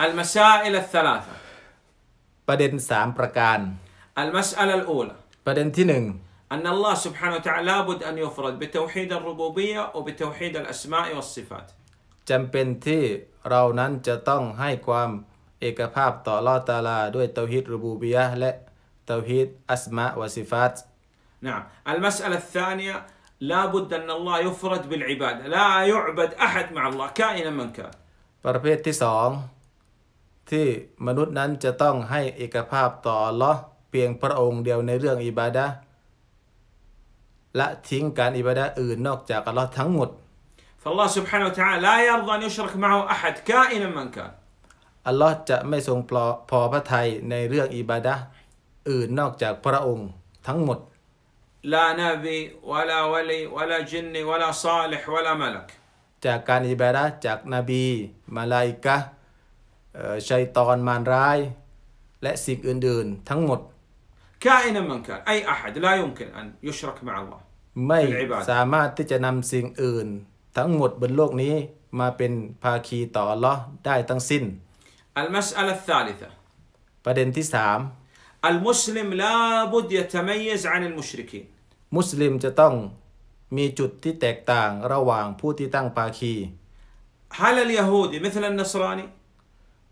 المسائل الثلاثة ประเด็นสามประการ المسألة الأولى ประเด็นที่หนึ่ง أن الله سبحانه وتعالى لابد أن يفرد بتوحيد الربوبية وبتوحيد الأسماء والصفات จำเป็นที่เรานั้นจะต้องให้ความเอกภาพต่อลอตาลาด้วยเตาฮิดรูบูบียะและเตาฮิดอัสมะวะซิฟาต نعم المسألة الثانية لا بد أن الله يفرد بالعبادة لا يعبد أحد مع الله كائنا من كان ประเภทที่สองที่มนุษย์นั้นจะต้องให้เอกภาพต่อลอเพียงพระองค์เดียวในเรื่องอิบาดะและทิ้งการอิบาดะอื่นนอกจากอัลลอฮ์ทั้งหมด فالله سبحانه وتعالى لا يرضى أن يشرك معه أحد كائنا من كان อัลลอฮ์จะไม่ทรงพอพระทัยในเรื่องอิบาดะอื่นนอกจากพระองค์ทั้งหมด لا نبي ولا ولي ولا جن ولا صالح ولا ملك จากการอิบาดะจากนบีมาลาอิกะชัยตอนมารร้ายและสิ่งอื่นๆทั้งหมด كائنا من كان أي أحد لا يمكن أن يشرك مع الله ไม่สามารถที่จะนำสิ่งอื่นทั้งหมดบนโลกนี้มาเป็นภาคีต่ออัลลอฮ์ได้ทั้งสิ้น المسألة الثالثة ประเด็นที่สาม المسلم لابد يتميز عن المشركين มุสลิมจะต้องมีจุดที่แตกต่างระหว่างผู้ที่ตั้งภาคี هل اليهودي مثل النصراني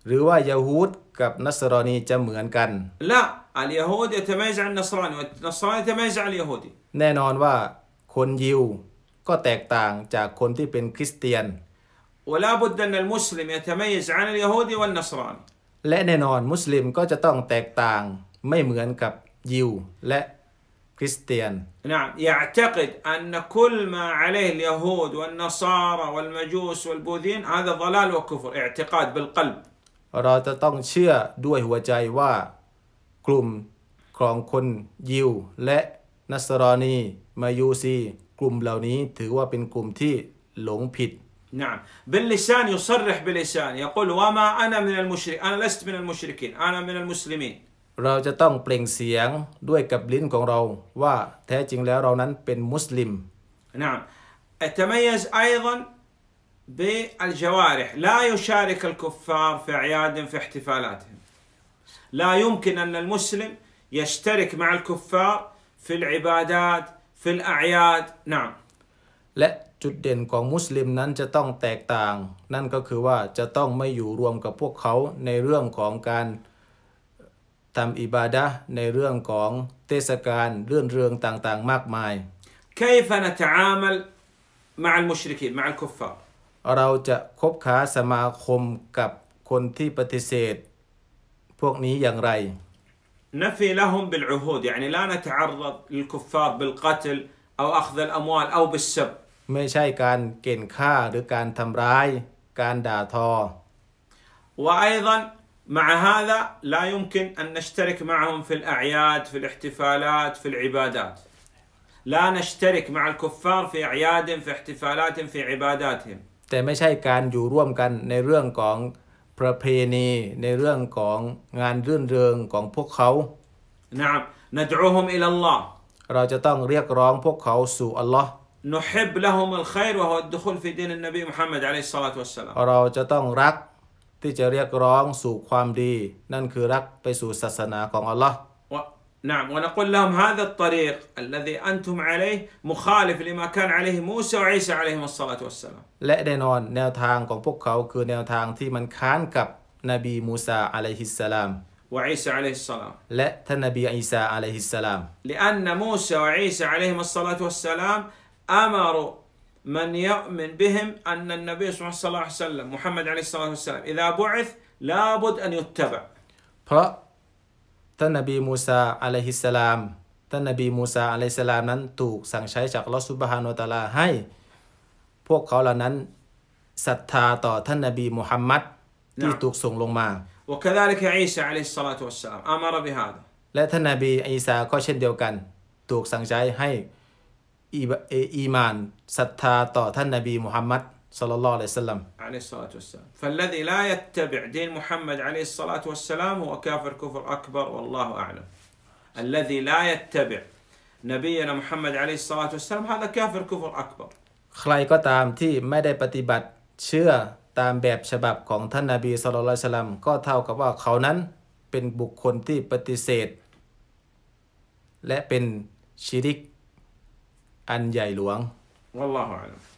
หรือว่ายาฮูดกับนัสรอนีจะเหมือนกันละอัลยาฮูดจะแตกต่างนัสรอนีนัสรอนีแตกต่างยาฮูดแน่นอนว่าคนยิวก็แตกต่างจากคนที่เป็นคริสเตียน ولا ดั أن المسلم ะ ت م ي ز عن ا ย ي ه و د و ا ل ن ص ر ا นีและแน่นอนมุสลิม ก็จะต้องแตกต่างไม่เหมือนกับยิวและคริสเตียน نعم يعتقد أن كل ما عليه اليهود والنصارى والمجوس والبوذيين هذا ضلال وكفر اعتقاد بالقلب เราจะต้องเชื่อด้วยหัวใจว่ากลุ่มของคนยิวและนัสรอนีมายูซี กลุ่มเหล่านี้ถือว่าเป็นกลุ่มที่หลงผิด ن ลิชานย س ا ن يصرح باللسان يقول و م ิ أنا من ا ل م ش ر มินัลมุชริก م นอาน ن มินัลมุสลิม ي นเราจะต้องเปล่งเสียงด้วยกับลิ้นของเราว่าแท้จริงแล้วเรานั้นเป็นมุสลิม نعم تميز أيضا بالجوارح لا يشارك الكفار في اعياد في احتفالاتهم لا يمكن أن المسلم يشترك مع الكفار في العبادات في الأعياد نعم لا นั่นก็คือว่าจะต้องไม่อยู่รวมกับพวกเขาในเรื่องของการทำอิบาดะในเรื่องของเทศกาลเรื่องเรืองต่างๆมากมาย كيف نتعامل مع المشركين مع الكفار เราจะคบค้าสมาคมกับคนที่ปฏิเสธ نفي لهم بالعهود يعني لا نتعرض للكفار بالقتل أو أخذ الأموال أو بالسب ไม่ใช่การเกณฑ์ฆ่าหรือการทำร้าย وأيضا مع هذا لا يمكن أن نشترك معهم في الأعياد في الاحتفالات في العبادات لا نشترك مع الكفار في أعياد في احتفالات في عباداتهم แต่ไม่ใช่การอยู่ร่วมกันในเรื่องของประเพณีในเรื่องของงานรื่นเริงของพวกเขานะนะดูฮุมอิลลอฮ์เราจะต้องเรียกร้องพวกเขาสู่อัลลอฮ์ نحب لهم الخير وهو الدخول นนบีมุฮัมมัดอะลัย ه الصلاة و ا ل س ล ا มเราจะต้องรักที่จะเรียกร้องสู่ความดีนั่นคือรักไปสู่ศาสนาของอัลลอฮ์ نعم ونقول لهم هذا الطريق الذي أنتم عليه مخالف لما كان عليه موسى وعيسى عليهم الصلاة والسلام และแน่นอนแนวทางของพวกเขาคือแนวทางที่มันค้านกับนบีมูซาอะลัยฮิสสลาม وعيسى عليه السلام السلام لأن موسى وعيسى عليهم الصلاة والسلام أمروا من يؤمن بهم أن النبي صلى الله عليه وسلم محمد عليه الصلاة والسلام إذا بعث لابد أن يتبع เพราะท่านนบีมูซาอะลัยฮิสสลาม ท่านนบีมูซาอะลัยฮิสสลามนั้นถูกสั่งใช้จากลอสุบฮานอตาลาให้ พวกเขาเหล่านั้นศรัทธาต่อท่านนบีมุฮัมมัดที่ถูกส่งลงมา และท่านนบีอีสาก็เช่นเดียวกันถูกสั่งใช้ให้อีมานศรัทธาต่อท่านนบีมุฮัมมัดสลลัลลอฮุอะลัยฮิสสลาม عليه الصلاة والسلام فالذي لا يتبع دين محمد عليه الصلاة والسلام هو كافر كفر أكبر والله أعلم الذي لا يتبع نبينا محمد عليه الصلاة والسلام هذا كافر كفر أكبر ใครก็ตามที่ไม่ได้ปฏิบัติเชื่อตามแบบฉบับของท่านนาบีสุลต่านสลัมก็เท่ากับว่าเขานั้นเป็นบุคคลที่ปฏิเสธและเป็นชิริกอันใหญ่หลวง والله أعلم